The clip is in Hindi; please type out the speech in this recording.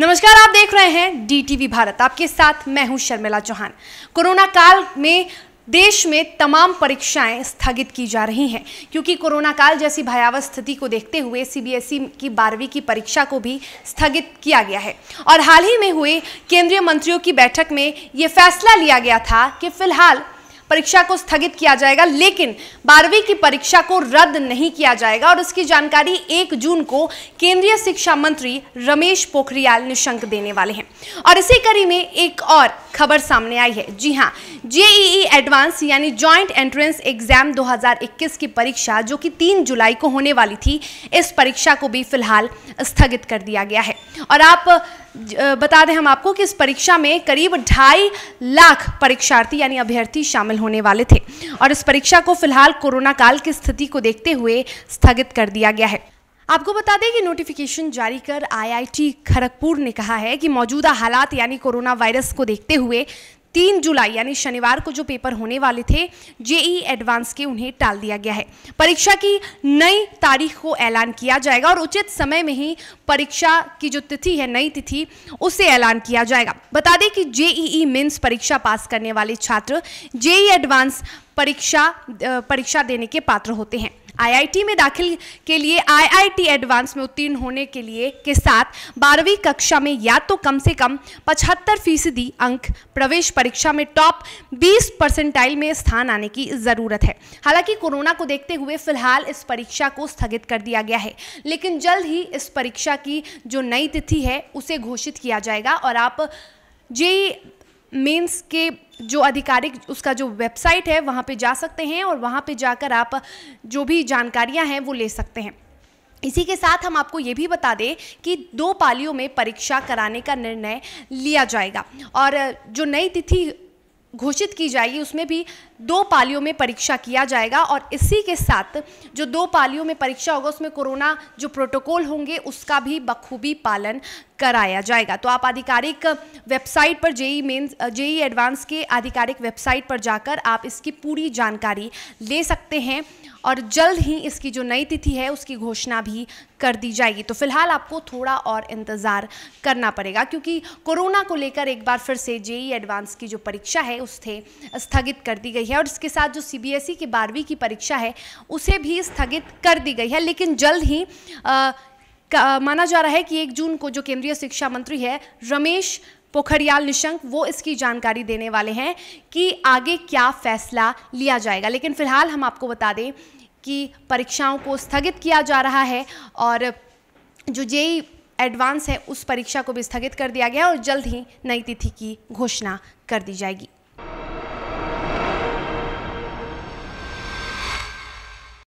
नमस्कार आप देख रहे हैं डीटीवी भारत आपके साथ मैं हूं शर्मिला चौहान कोरोना काल में देश में तमाम परीक्षाएं स्थगित की जा रही हैं क्योंकि कोरोना काल जैसी भयावह स्थिति को देखते हुए सीबीएसई e की बारहवीं की परीक्षा को भी स्थगित किया गया है और हाल ही में हुए केंद्रीय मंत्रियों की बैठक में ये फैसला लिया गया था कि फिलहाल परीक्षा को स्थगित किया जाएगा लेकिन बारहवीं की परीक्षा को रद्द नहीं किया जाएगा और इसकी जानकारी एक जून को केंद्रीय शिक्षा मंत्री रमेश पोखरियाल निशंक देने वाले हैं और इसी कड़ी में एक और खबर सामने आई है जी हाँ जेईई एडवांस यानी ज्वाइंट एंट्रेंस एग्जाम 2021 की परीक्षा जो कि 3 जुलाई को होने वाली थी इस परीक्षा को भी फिलहाल स्थगित कर दिया गया है और आप बता दें हम आपको कि इस परीक्षा में करीब ढाई लाख परीक्षार्थी यानी अभ्यर्थी शामिल होने वाले थे और इस परीक्षा को फिलहाल कोरोना काल की स्थिति को देखते हुए स्थगित कर दिया गया है आपको बता दें कि नोटिफिकेशन जारी कर आईआईटी खड़गपुर ने कहा है कि मौजूदा हालात यानी कोरोना वायरस को देखते हुए तीन जुलाई यानी शनिवार को जो पेपर होने वाले थे जेई एडवांस के उन्हें टाल दिया गया है परीक्षा की नई तारीख को ऐलान किया जाएगा और उचित समय में ही परीक्षा की जो तिथि है नई तिथि उसे ऐलान किया जाएगा बता दें कि जेईई मीन्स परीक्षा पास करने वाले छात्र जेई एडवांस परीक्षा परीक्षा देने के पात्र होते हैं आईआईटी में दाखिल के लिए आईआईटी एडवांस में उत्तीर्ण होने के लिए के साथ बारहवीं कक्षा में या तो कम से कम पचहत्तर फीसदी अंक प्रवेश परीक्षा में टॉप 20 परसेंटाइल में स्थान आने की ज़रूरत है हालांकि कोरोना को देखते हुए फिलहाल इस परीक्षा को स्थगित कर दिया गया है लेकिन जल्द ही इस परीक्षा की जो नई तिथि है उसे घोषित किया जाएगा और आप जी मेंस के जो आधिकारिक उसका जो वेबसाइट है वहाँ पे जा सकते हैं और वहाँ पे जाकर आप जो भी जानकारियाँ हैं वो ले सकते हैं इसी के साथ हम आपको ये भी बता दें कि दो पालियों में परीक्षा कराने का निर्णय लिया जाएगा और जो नई तिथि घोषित की जाएगी उसमें भी दो पालियों में परीक्षा किया जाएगा और इसी के साथ जो दो पालियों में परीक्षा होगा उसमें कोरोना जो प्रोटोकॉल होंगे उसका भी बखूबी पालन कराया जाएगा तो आप आधिकारिक वेबसाइट पर जेई मेन जेई एडवांस के आधिकारिक वेबसाइट पर जाकर आप इसकी पूरी जानकारी ले सकते हैं और जल्द ही इसकी जो नई तिथि है उसकी घोषणा भी कर दी जाएगी तो फिलहाल आपको थोड़ा और इंतज़ार करना पड़ेगा क्योंकि कोरोना को लेकर एक बार फिर से जेई एडवांस की जो परीक्षा है उससे स्थगित कर दी गई गई है और इसके साथ जो सीबीएसई e की बारहवीं की परीक्षा है उसे भी स्थगित कर दी गई है लेकिन जल्द ही आ, माना जा रहा है कि एक जून को जो केंद्रीय शिक्षा मंत्री है रमेश पोखरियाल निशंक वो इसकी जानकारी देने वाले हैं कि आगे क्या फैसला लिया जाएगा लेकिन फिलहाल हम आपको बता दें कि परीक्षाओं को स्थगित किया जा रहा है और जो जेई एडवांस है उस परीक्षा को भी स्थगित कर दिया गया और जल्द ही नई तिथि की घोषणा कर दी जाएगी